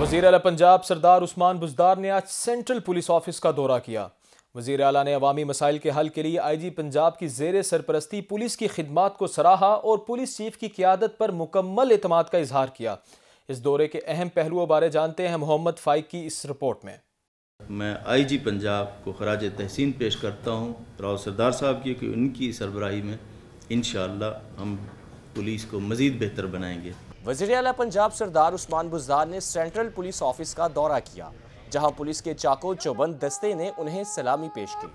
वजीर अला पंजाब सरदार उस्मान बुजदार ने आज सेंट्रल पुलिस ऑफिस का दौरा किया वजीर अला ने अवामी मसाइल के हल के लिए आई जी पंजाब की जेर सरपरस्ती पुलिस की खिदमत को सराहा और पुलिस चीफ की क्यादत पर मुकम्मल अतमाद का इजहार किया इस दौरे के अहम पहलुओं बारे जानते हैं मोहम्मद फाइक की इस रिपोर्ट में मैं आई जी पंजाब को खराज तहसीन पेश करता हूँ राव सरदार साहब की उनकी सरबराही में इन हम पुलिस को मज़ीद बेहतर बनाएंगे वजीर अला पंजाब सरदार उस्मान बुजार ने सेंट्रल पुलिस ऑफिस का दौरा किया जहां पुलिस के चाको चौबंद दस्ते ने उन्हें सलामी पेश की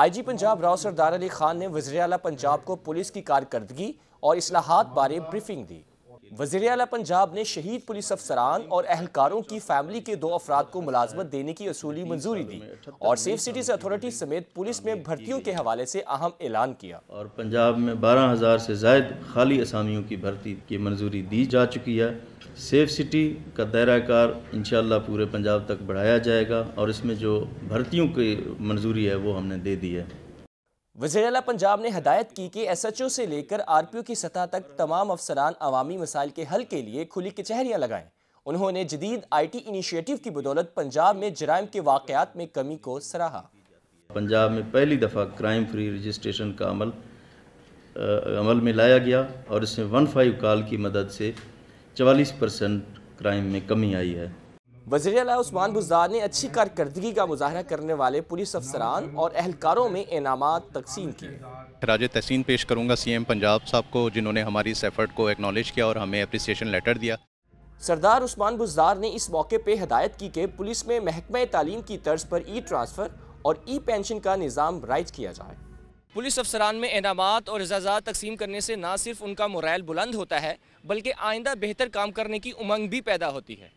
आईजी पंजाब राव सरदार अली खान ने वजीर अला पंजाब को पुलिस की कारकर्दगी और असलाहत बारे ब्रीफिंग दी वजीर अला पंजाब ने शहीद पुलिस अफसरान और अहलकारों की फैमिली के दो अफराद को मुलाजमत देने की असूली मंजूरी दी और सेफ सिटीज अथॉरिटी समेत पुलिस में भर्तियों के हवाले से अहम ऐलान किया और पंजाब में बारह हज़ार से जायद खाली असामियों की भर्ती की मंजूरी दी जा चुकी है सेफ सिटी का दायरा कार इन पूरे पंजाब तक बढ़ाया जाएगा और इसमें जो भर्तियों की मंजूरी है वो हमने दे दी है वजी अला पंजाब ने हदायत की कि एस एच ओ से लेकर आर पी ओ की सतह तक तमाम अफसरान अवामी मसाइल के हल के लिए खुली कचहरियाँ लगाएं उन्होंने जदीद आई टी इनिशियटिव की बदौलत पंजाब में जराइम के वाकत में कमी को सराहा पंजाब में पहली दफ़ा क्राइम फ्री रजिस्ट्रेशन का अमल आ, अमल में लाया गया और इसमें वन फाइव कॉल की मदद से चवालीस परसेंट क्राइम में कमी आई है वजी अल उस्मान बुजार ने अच्छी कारकर्दगी का मुजाहरा करने वाले पुलिस अफसरान और अहलकारों में इनाम तकसीम किए राज तहसीन पेश करूंगा एम पंजाब साहब को जिन्होंने हमारी इस एफर्ट को एक्नोलेज किया और हमें अप्रिसिएशन लेटर दिया सरदार उस्मान बुजार ने इस मौके पर हदायत की कि पुलिस में महकमा तालीम की तर्ज पर ई ट्रांसफ़र और ई पेंशन का निज़ाम राइज किया जाए पुलिस अफसरान में इनाम और एजाजा तकसीम करने से ना सिर्फ उनका मोरल बुलंद होता है बल्कि आइंदा बेहतर काम करने की उमंग भी पैदा होती है